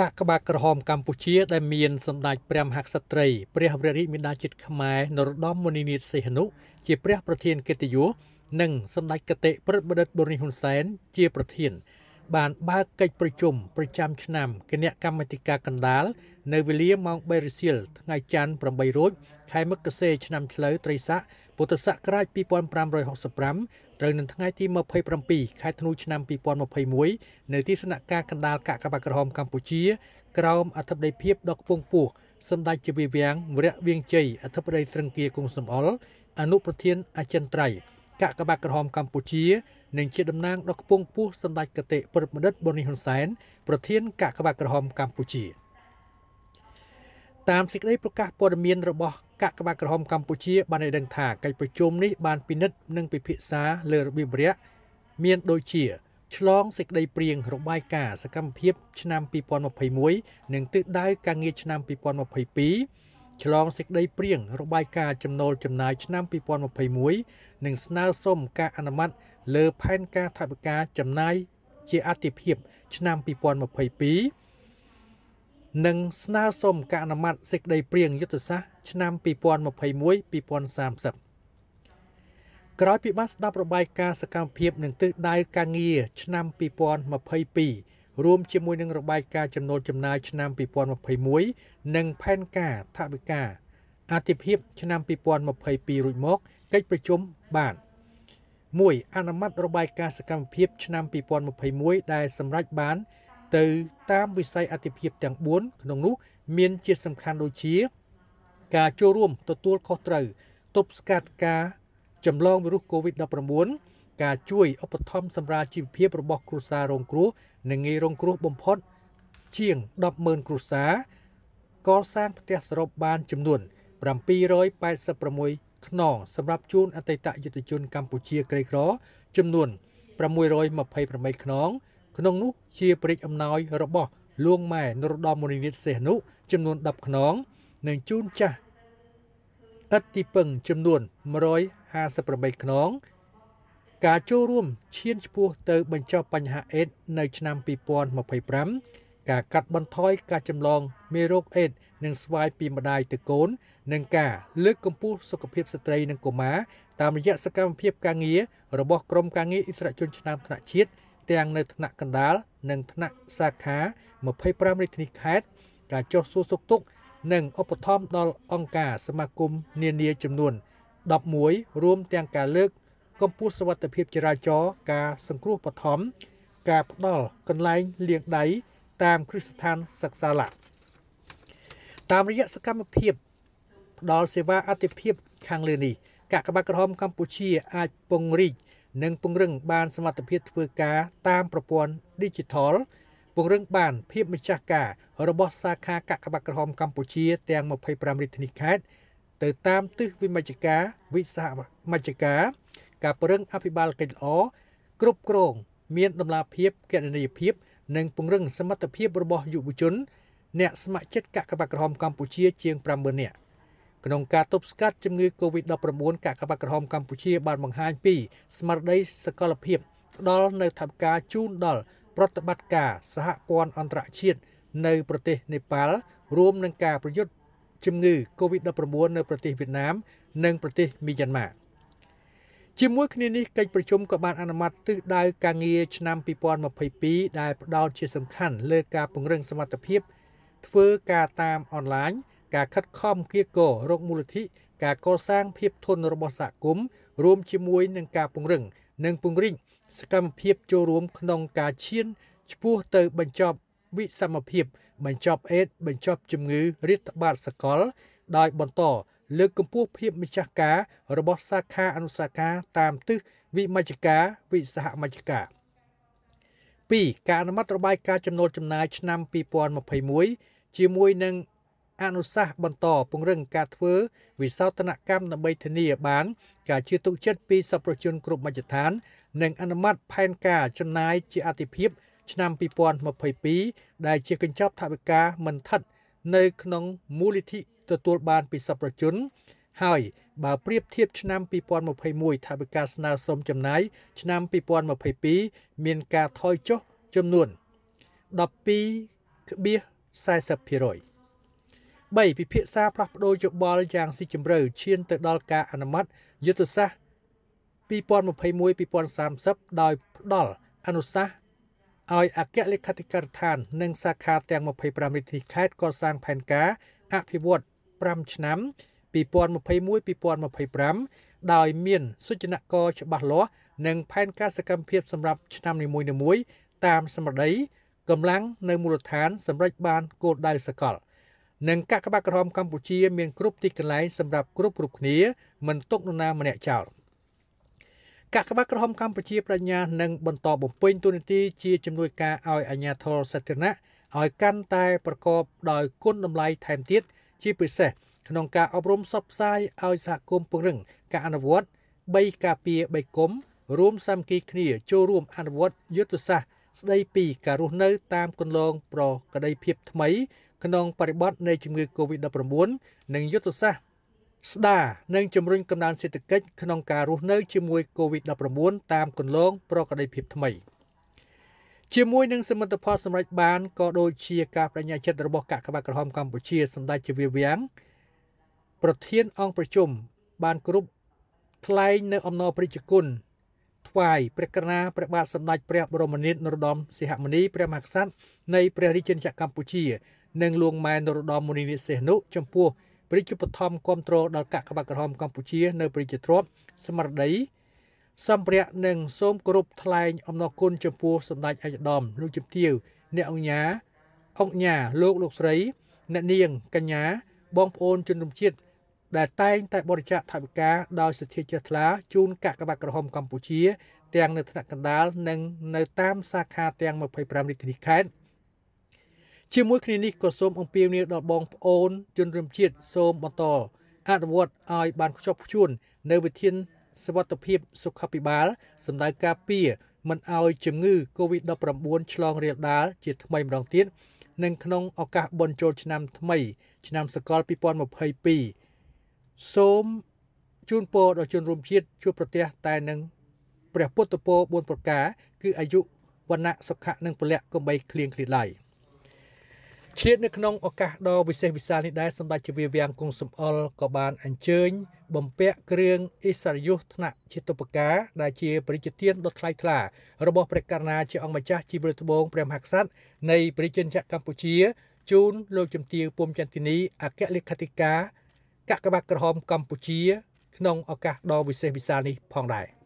កាកបាទក្រហមកម្ពុជាដែលមានសម្ដេចព្រះមហាក្សត្រីព្រះវររាជមាតាជាតិខ្មែរនរោត្តមមុនិនាថសីហនុ ជាព្រះប្រធានកិត្តិយសនិងសម្ដេចគតិព្រឹទ្ធបណ្ឌិតប៊ុននីហ៊ុនសែនជាប្រធាន បានបើកកិច្ចប្រជុំប្រចាំឆ្នាំគណៈកម្មាធិការកណ្ដាលនៅវេលាម៉ោង3រសៀលថ្ងៃច័ន្ទ8រោចខែមករាឆ្នាំឆ្លូវត្រីស័កពុទ្ធសករាជ2565ត្រូវនៅថ្ងៃទី27ខែធ្នូឆ្នាំ2021នៅទីស្នាក់ការកណ្ដាលកាកបាក្រហមកម្ពុជាក្រោមអធិបតីភាពដ៏ខ្ពង់ខ្ពស់សម្ដេចជាវិវាំងវរៈវៀងជ័យអធិបតីស្រង្គៀគង់សំអល់អនុប្រធានអចិន្ត្រៃយ៍កាកបាក្រហមកម្ពុជានិង ជាតំណាងដ៏ខ្ពង់ខ្ពស់សម្ដេចកតេព្រឹទ្ធមនិតប៊ុននីហ៊ុនសែនប្រធានកាកបាក្រហមកម្ពុជាតាមសេចក្តីប្រកាសព័ត៌មានរបស់កាក់ក្បាតក្រហមកម្ពុជាបានឲ្យដឹងថាកិច្ចប្រជុំនេះបានពិនិត្យនិងពិភាក្សាលើរបៀបរយៈមានដូចជាឆ្លងសេចក្តីព្រៀងរបាយការណ៍សកម្មភាព ឆ្នាំ2021និងទិសដៅការងារឆ្នាំ2022ឆ្លងសេចក្តីព្រៀងរបាយការណ៍ចំណូលចំណាយឆ្នាំ2021និងស្នើសុំការអនុម័តលើផែនការថវិកាចំណាយជាអតិភិបឆ្នាំ2022និងស្នើសុំការអនុម័តសេចក្តីព្រាងយុទ្ធសាស្ត្រឆ្នាំ2021-2030ក្រោយពីបានស្ដាប់របាយការណ៍សកម្មភាពនិងទិសដៅការងារឆ្នាំ2022រួមជាមួយនឹងរបាយការណ៍ចំណូលចំណាយឆ្នាំ2021និងផែនការថវិកាអាទិភាពឆ្នាំ2022រួចមកកិច្ចប្រជុំបាន1អនុម័តរបាយការណ៍សកម្មភាព ឆ្នាំ2021ដែលសម្រេចបានទៅតាមវិស័យអតិភិបទាំង4ក្នុងនោះមានជាសំខាន់ដូចជា ការចូលរួមទទួលខុសត្រូវ ទប់ស្កាត់ការចម្លងវីរុស COVID-19 ការជួយឧបត្ថម្ភសម្រាប់ជីវភាពរបស់ គ្រួសាររងគ្រោះនិងងាយរងគ្រោះបំផុត ជាង100,000គ្រួសារកសាងផ្ទះសរុបបានចំនួន786ខ្នងសម្រាប់ជូនអតីតយុទ្ធជនកម្ពុជាក្រីក្រចំនួន628ខ្នងក្នុងនោះ ជាព្រេចអំណោយរបស់លោកម៉ែនរោត្តមមុនិនាថសេនុចំនួន10ខ្នងនិងជូនចាស់ឥតទីពឹងចំនួន158ខ្នងការចូលរួមឈានឆ្ពោះទៅ បញ្ចប់បញ្ហាអេដនៅឆ្នាំ2025ការកាត់បន្ថយការចម្លងមេរោគអេដនិងស្វាយពីម្ដាយទៅកូននិងការលើកកម្ពស់សុខភាពស្ត្រីនិងកុមារតាមរយៈសកម្មភាពការងាររបស់ក្រមការងារអិសរាជជនឆ្នាំថ្នាក់ជាតិទាំងនៅថ្នាក់កណ្ដាលនិងថ្នាក់សាខា25រាជធានីខេត្តការចុះសួរសុខទុក្ខនិងឧបត្ថម្ភដល់អង្គការ សមាគមនានាចំនួន11រួមទាំងការលើកកម្ពស់សុវត្ថិភាពចរាចរណ៍ការសង្គ្រោះបឋមការផ្ដល់កន្លែងលាងដៃតាមគ្រឹះស្ថានសិក្សាឡាតាមរយៈសកម្មភាពផ្ដល់សេវាអតិភិបខាងលើនេះកាកបាទក្រហមកម្ពុជាអាចពង្រីកនិងពង្រឹងបានសមត្ថភាពធ្វើការតាមប្រព័ន្ធ Digital ពង្រឹងបាន ភាពម្ចាស់ការរបស់សាខាកាកបាទក្រហមកម្ពុជាទាំង25រាជធានីខេត្តទៅតាមទិសវិមជ្ឈការវិសាមជ្ឈការការពង្រឹងអភិបាលកិច្ចល្អគ្រប់គ្រងមានតម្លាភាពគណនេយ្យភាព និងពង្រឹងសមត្ថភាពរបស់យុវជន អ្នកស្ម័គ្រចិត្តកាកបាទក្រហមកម្ពុជាជាង50000នាក់ក្នុងការទប់ស្កាត់ជំងឺ Covid-19 កាកបាទក្រហមកម្ពុជាបានបង្ហាញពីស្មារតី សកលភាពផ្ដល់នៅថវិកាជូនដល់ប្រតិបត្តិការសហព័ន្ធអន្តរជាតិនៅប្រទេសនេប៉ាល់រួមនឹងការប្រយុទ្ធជំងឺ Covid-19 នៅប្រទេសវៀតណាមនិងប្រទេសមីយ៉ាន់ម៉ាជាមួយគ្នានេះកិច្ចប្រជុំក៏បានអនុម័តទិសដៅការងារឆ្នាំ2022ដែលផ្ដោតជាសំខាន់ លើការពង្រឹងសមត្ថភាព ធ្វើការតាមអនឡាញការខិតខំគៀកររកមូលនិធិការកសាងភាពធន់របស់សហគមន៍រួមជាមួយនឹងការពង្រឹងនិងពង្រីកសកម្មភាពចូលរួមក្នុងការឈានឆ្ពោះទៅបញ្ចប់វិសមភាព បញ្ចប់អេដបញ្ចប់ជំងឺរាតត្បាតសកលដោយបន្តលើកកម្ពស់ភាពម្ចាស់ការរបស់សាខាអនុសាខាតាមទិសវិមជ្ឈការវិសហមជ្ឈការ2ការអនុម័តរបាយការណ៍ចំណូលចំណាយឆ្នាំ2021ជាមួយនឹងអនុសាសន៍បន្តពង្រឹងការធ្វើវិសោធនកម្មដើម្បីធានាបានការជឿទុកចិត្តពីសប្បុរជន គ្រប់មជ្ឈដ្ឋាន និងអនុម័តផែនការចំណាយជាអតិភិបឆ្នាំ2022ដែលជាកញ្ចប់ថវិកាមិនថិត នៅក្នុងមូលនិធិទទួលបានពីសប្បុរជន ហើយបើប្រៀបធៀបឆ្នាំ2021ថវិកាស្នើសុំចំណាយឆ្នាំ2022មានការថយចុះចំនួន12.40%។3ពិភាក្សាផ្លាស់ប្តូរយោបល់យ៉ាងស៊ីជម្រៅឈានទៅដល់ការអនុម័តយុទ្ធសាស្ត្រ2021-2030ដោយផ្ដល់អនុសាសន៍ឲ្យអគ្គលេខាធិការដ្ឋាននិងសាខាទាំង25រាជធានីខេត្តកសាងផែនការអភិវឌ្ឍ5ឆ្នាំ2021-2025ដោយមានសុចនាករច្បាស់លាស់និងផែនការសកម្មភាព សម្រាប់ឆ្នាំនីមួយៗតាមសម្បត្តិកម្លាំងនៅមូលដ្ឋានសម្រាប់បានគោលដៅសកល។និងកាកបាទក្រហមកម្ពុជា មានគ្រប់ទីកន្លែងសម្រាប់គ្រប់គ្រប់គ្នាមិនទុកនរណាម្នាក់ចោលកាកបាទក្រហមកម្ពុជាបញ្ញានឹងបន្តបំពេញតួនាទីជាជំនួយការឲ្យអាជ្ញាធរសាធារណៈឲ្យកាន់តែប្រកបដោយ គុណតម្លៃថែមទៀតជាពិសេស ក្នុងការអប់រំសពផ្សាយឲ្យសហគមន៍ពង្រឹងការអនុវត្ត3ការពារ3គុំ រួមសាមគ្គីគ្នាចូលរួម អនុវត្តយុទ្ធសាស្ត្រស្ដីពីការរស់នៅតាមគន្លងប្រក្តីភាពថ្មីក្នុងបរិបទនៃជំងឺ Covid-19 និងយុទ្ធសាស្ត្រស្ដារនិងជំរុញកំណើនសេដ្ឋកិច្ចក្នុងការរស់នៅ ជាមួយ Covid-19 តាមគន្លងប្រក្តីភាពថ្មីជាមួយនឹងសមិទ្ធផលសម្រេចបានក៏ដូចជាការបញ្ញាចិត្តរបស់កាកបាទក្រហមកម្ពុជាសម្ដេចជាវាវាំងប្រធានអង្គប្រជុំបានគ្រប់ថ្លែងនៅអំណរព្រះជគុណថ្វាយព្រះកណាព្រះបាទសម្ដេចព្រះបរមនាថនរោត្តមសីហមុនីព្រះមហាក្សត្រនៃព្រះរាជាណាចក្រកម្ពុជា និងលោកម៉ែនរោត្តមមុនីនិសេសនុចំពោះព្រះរាជបឋមគ្រប់គ្រងដល់កាកបាទក្រហមកម្ពុជា នៅព្រះរាជទ្រព្យស្មារតីសម្ភារៈនិង សូមគោរពថ្លែងអំណរគុណចំពោះសម្ដេចឯកឧត្តមលោកជំទាវអ្នកអង្គញាអង្គញាលោកលោកស្រី អ្នកនាង កញ្ញា បងប្អូនជនរួមជាតិដែលតែងតែបរិច្ចាគថវិកាដោយសទ្ធាជ្រះថ្លាជូនកកបក្រហមកម្ពុជា ទាំងនៅថ្នាក់កណ្ដាលនិងនៅតាមសាខាទាំង25រាជធានីខេត្តជាមួយគ្នានេះក៏សូមអំពាវនាវដល់បងប្អូន ជនរួមជាតិសូមបន្តអនុវត្តឲ្យបានខ្ជាប់ខ្ជួននៅវិធានសវត្ថភាពសុខាភិបាលសម្ដៅការពារមិនឲ្យជំងឺ Covid-19 ឆ្លងរាលដាលជា ថ្មីម្ដងទៀតនិងក្នុងឱកាសបុណ្យចូលឆ្នាំ ថ្មី ឆ្នាំសកល2022សូមជូនពរដល់ជនរួមជាតិជួបប្រទះតែនឹងព្រះពុទ្ធពរ4ប្រការគឺអាយុវណ្ណៈសុខៈនិងពលៈកុំបីឃ្លៀងឃ្លាឡើយឆ្លៀតនៅក្នុងឱកាសដ៏វិសេសវិសាលនេះដែរសម្ដេចជាវាវាំងគង់សំអល់ក៏បានអញ្ជើញបំពាក់គ្រឿងអិសរិយុសថ្នាក់ជាតុបការដែលជាព្រះរាជាទានដ៏ថ្លៃថ្លា របស់ព្រះករណាជាអង្គម្ចាស់ជីវរត្បូងព្រះមហាក្សត្រនៃព្រះរាជាណាចក្រកម្ពុជា ជូនលោកជំទាវពុំចន្ទនីអគ្គលេខាធិការកាកបាទក្រហមកម្ពុជាក្នុងឱកាសដ៏វិសេសវិសាលនេះផងដែរ។